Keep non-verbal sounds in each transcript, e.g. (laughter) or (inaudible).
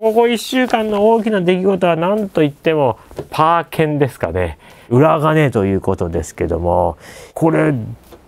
ここ1週間の大きな出来事は何といってもパー券ですかね裏金ということですけどもこれ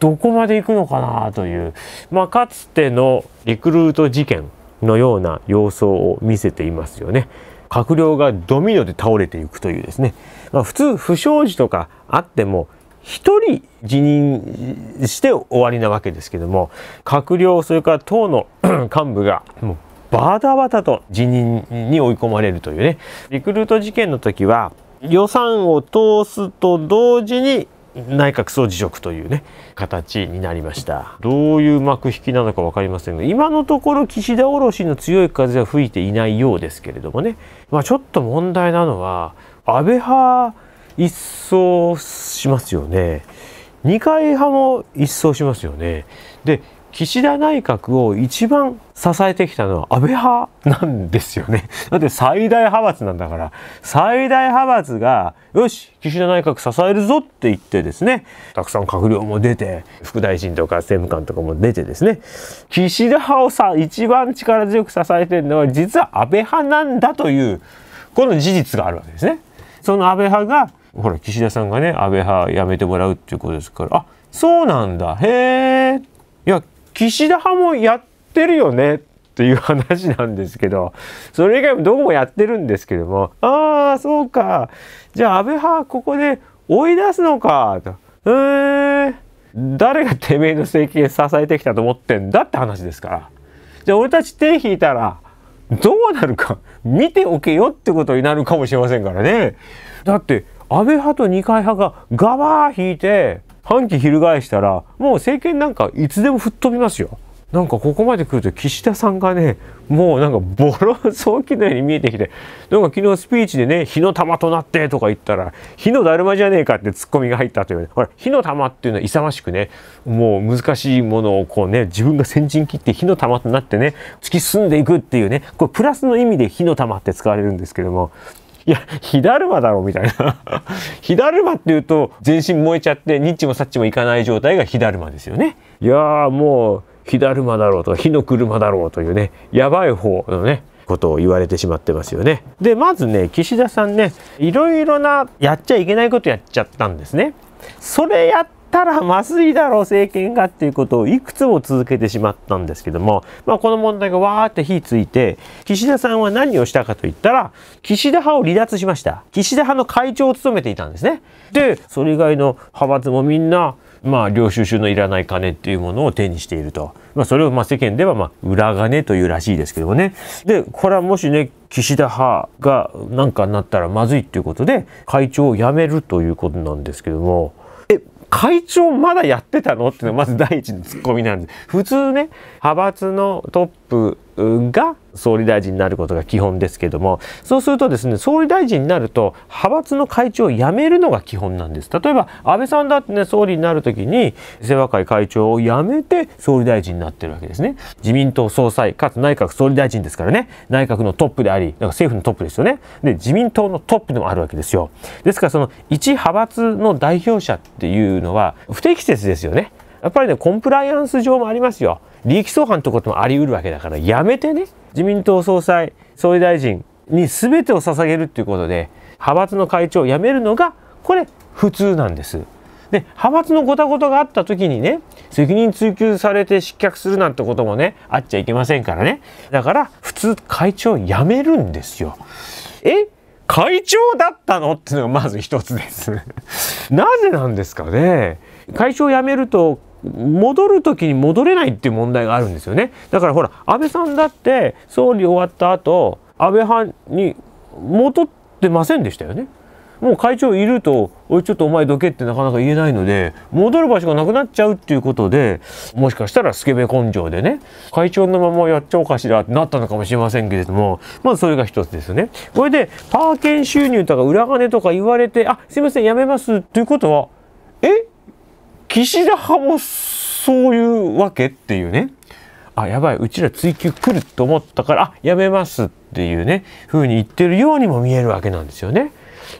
どこまで行くのかなという、まあ、かつてのリクルート事件のような様相を見せていますよね。閣僚がドミノで倒れていくというですね、まあ、普通不祥事とかあっても1人辞任して終わりなわけですけども閣僚それから党の (clears throat) 幹部がもうバタバタと辞任に追い込まれるというねリクルート事件の時は予算を通すと同時に内閣総辞職というね形になりましたどういう幕引きなのかわかりませんが今のところ岸田卸しの強い風は吹いていないようですけれどもね、まあ、ちょっと問題なのは安倍派一掃しますよね二階派も一掃しますよねで岸田内閣を一番支えてきたのは安倍派なんですよね。(laughs) だって最大派閥なんだから、最大派閥が、よし、岸田内閣支えるぞって言ってですね、たくさん閣僚も出て、副大臣とか政務官とかも出てですね、岸田派をさ、一番力強く支えてるのは実は安倍派なんだという、この事実があるわけですね。その安倍派が、ほら、岸田さんがね、安倍派辞めてもらうっていうことですから、あ、そうなんだ、へえ。いや岸田派もやってるよねっていう話なんですけど、それ以外もどこもやってるんですけども、ああ、そうか。じゃあ安倍派ここで追い出すのか、と。うー、誰がてめえの政権支えてきたと思ってんだって話ですから。じゃあ俺たち手引いたら、どうなるか見ておけよってことになるかもしれませんからね。だって安倍派と二階派がガバー引いて反旗翻したらもう政権なんかいつでも吹っ飛びますよ。なんかここまで来ると岸田さんがねもうなんかボロ早期のように見えてきてなんか昨日スピーチでね「火の玉となって」とか言ったら「火のだるまじゃねえか」ってツッコミが入ったという、ほら火の玉っていうのは勇ましくねもう難しいものをこうね自分が先陣切って火の玉となってね突き進んでいくっていうねこれプラスの意味で火の玉って使われるんですけどもいや、火だるまだろ、みたいな。(laughs) 火だるまっていうと、全身燃えちゃって、ニッチもサッチもいかない状態が火だるまですよね。いやー、もう、火だるまだろうとか、火の車だろうというね、やばい方のね、ことを言われてしまってますよね。で、まずね、岸田さんね、いろいろな、やっちゃいけないことやっちゃったんですね。それやっったらまずいだろう政権がっていうことをいくつも続けてしまったんですけども、まあ、この問題がわーって火ついて岸田さんは何をしたかといったら岸田派を離脱しました岸田派の会長を務めていたんですねでそれ以外の派閥もみんなまあ、領収書のいらない金っていうものを手にしていると。まあ、それをまあ世間ではまあ裏金というらしいですけどもね。で、これはもしね、岸田派が何かになったらまずいっていうことで、会長を辞めるということなんですけども、会長まだやってたのっていうのはまず第一のツッコミなんです。普通ね、派閥のトップが総理大臣になることが基本ですけどもそうするとですね総理大臣になると派閥の会長を辞めるのが基本なんです例えば安倍さんだってね総理になる時に世話会会長を辞めて総理大臣になってるわけですね自民党総裁かつ内閣総理大臣ですからね内閣のトップでありだから政府のトップですよねで自民党のトップでもあるわけですよですからその一派閥の代表者っていうのは不適切ですよねやっぱりね、コンプライアンス上もありますよ。利益相反ってこともあり得るわけだから、やめてね、自民党総裁、総理大臣に全てを捧げるっていうことで、派閥の会長を辞めるのが、これ、普通なんです。で派閥のごたごたがあった時にね責任追及されて失脚するなんてこともねあっちゃいけませんからねだから普通会長辞めるんですよ。え会長だったのっていうのがまず一つです。(laughs) なぜなんですかね会長辞めると戻る時に戻れないっていう問題があるんですよねだからほら安倍さんだって総理終わった後安倍派に戻ってませんでしたよねもう会長いると「おいちょっとお前どけ」ってなかなか言えないので戻る場所がなくなっちゃうっていうことでもしかしたらスケベ根性でね会長のままやっちゃおうかしらってなったのかもしれませんけれどもまずそれが一つですよね。これでパーケン収入とか裏金とか言われて「あすいませんやめます」ということは「え岸田派もそういうわけっていうね。あ、やばい、うちら追及来ると思ったから、あ、やめますっていうね、風に言ってるようにも見えるわけなんですよね。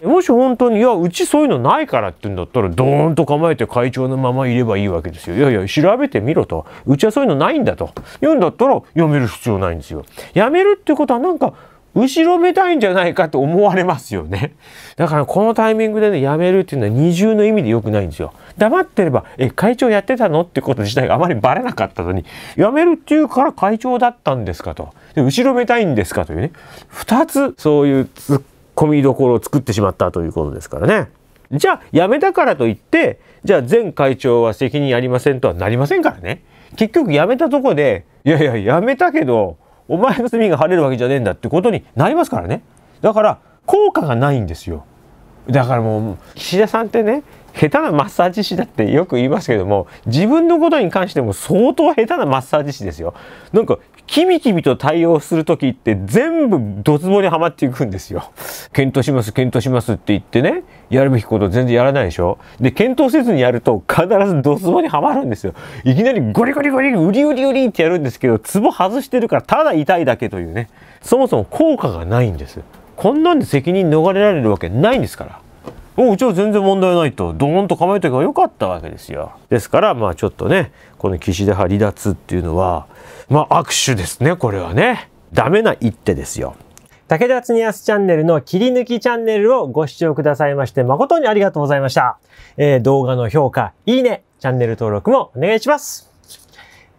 もし本当に、いや、うちそういうのないからって言うんだったら、ドーンと構えて会長のままいればいいわけですよ。いやいや、調べてみろと。うちはそういうのないんだと。言うんだったら、辞める必要ないんですよ。やめるってことは、なんか、後ろめたいんじゃないかと思われますよね。だからこのタイミングでね、やめるっていうのは二重の意味で良くないんですよ。黙ってれば、え、会長やってたのってこと自体があまりバレなかったのに、やめるっていうから会長だったんですかと。で、後ろめたいんですかというね。二つ、そういう突っ込みどころを作ってしまったということですからね。じゃあ、辞めたからといって、じゃあ前会長は責任ありませんとはなりませんからね。結局辞めたとこで、いやいや、辞めたけど、お前の罪が晴れるわけじゃねえんだってことになりますからねだから効果がないんですよだからもう岸田さんってね下手なマッサージ師だってよく言いますけども自分のことに関しても相当下手なマッサージ師ですよなんかキビキビと対応する時って全部ドツボにはまっていくんですよ検討します検討しますって言ってねやるべきこと全然やらないでしょで検討せずにやると必ずドツボにはまるんですよいきなりゴリゴリゴリウリウリウリってやるんですけどツボ外してるからただ痛いだけというねそもそも効果がないんですこんなんで責任逃れられるわけないんですからうちは全然問題ないとドーンと構えてば良かったわけですよですからまあちょっとねこの岸田派離脱っていうのはまあ握手ですねこれはねダメな一手ですよ武田恒にチャンネルの切り抜きチャンネルをご視聴くださいまして誠にありがとうございました、えー、動画の評価いいねチャンネル登録もお願いします